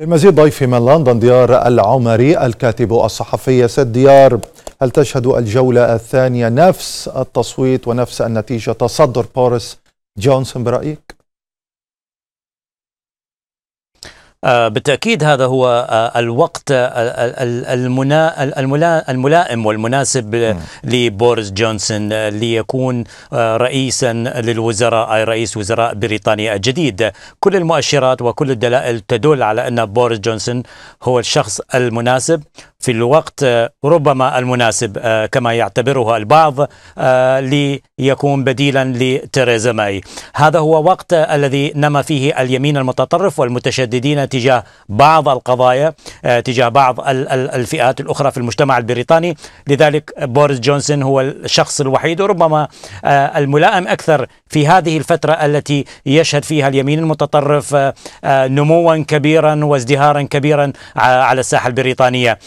المزيد ضيفي من لندن ديار العمري الكاتب الصحفي سيد ديار هل تشهد الجولة الثانية نفس التصويت ونفس النتيجة تصدر بوريس جونسون برأيك؟ آه، بالتأكيد هذا هو آه، الوقت آه، الملائم والمناسب لبوريس جونسون ليكون رئيسا للوزراء اي رئيس وزراء بريطانيا الجديد كل المؤشرات وكل الدلائل تدل على أن بوريس جونسون هو الشخص المناسب في الوقت آه، ربما المناسب آه، كما يعتبرها البعض آه، ليكون بديلا لتيريزا ماي هذا هو وقت الذي نما فيه اليمين المتطرف والمتشددين تجاه بعض القضايا تجاه بعض الفئات الأخرى في المجتمع البريطاني لذلك بوريس جونسون هو الشخص الوحيد وربما الملائم أكثر في هذه الفترة التي يشهد فيها اليمين المتطرف آه، آه، نموا كبيرا وازدهارا كبيرا آه، على الساحة البريطانية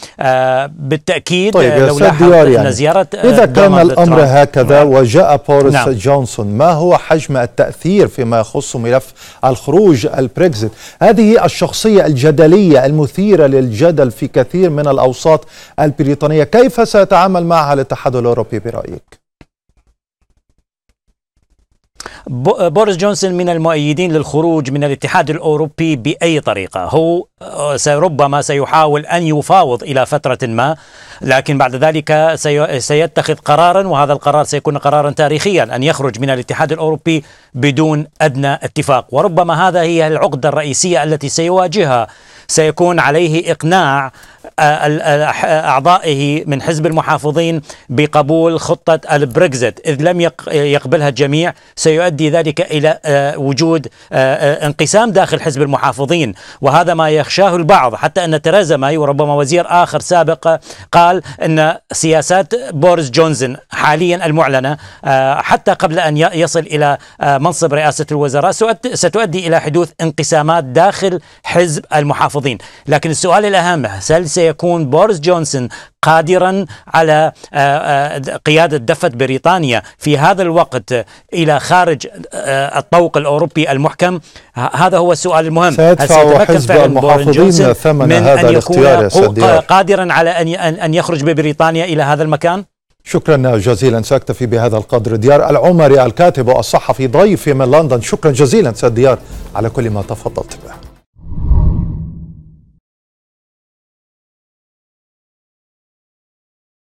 بالتأكيد طيب لو ديار يعني زيارة إذا كان الأمر هكذا نعم. وجاء بوريس نعم. جونسون ما هو حجم التأثير فيما يخص ملف الخروج البريكزيت هذه الشخصية الجدلية المثيرة للجدل في كثير من الأوساط البريطانية كيف سيتعامل معها الاتحاد الأوروبي برأيك؟ بوريس جونسون من المؤيدين للخروج من الاتحاد الأوروبي بأي طريقة هو آه، ربما سيحاول أن يفاوض إلى فترة ما لكن بعد ذلك سيتخذ قرارا وهذا القرار سيكون قرارا تاريخيا أن يخرج من الاتحاد الأوروبي بدون أدنى اتفاق وربما هذا هي العقدة الرئيسية التي سيواجهها سيكون عليه إقناع أعضائه من حزب المحافظين بقبول خطة البريكزت إذ لم يقبلها الجميع سيؤدي ذلك إلى آه، وجود آه، آه، انقسام داخل حزب المحافظين وهذا ما يخشاه البعض حتى أن تريزا ماي وربما وزير آخر سابق قال أن سياسات بوريس جونزن حاليا المعلنة حتى قبل أن يصل إلى منصب رئاسة الوزراء ستؤدي إلى حدوث انقسامات داخل حزب المحافظين لكن السؤال الأهم هل سي سيكون بوريس جونسون قادرا على آه، آه، قيادة دفة بريطانيا في هذا الوقت إلى خارج آه، الطوق الأوروبي المحكم هذا هو السؤال المهم سيدفع حزب المحافظين ثمن هذا الاختيار يا سنديار. قادرا على أن يخرج ببريطانيا إلى هذا المكان؟ شكرا جزيلا ساكتفي بهذا القدر ديار العمري الكاتب والصحفي ضيفي من لندن شكرا جزيلا سيد ديار على كل ما تفضلت به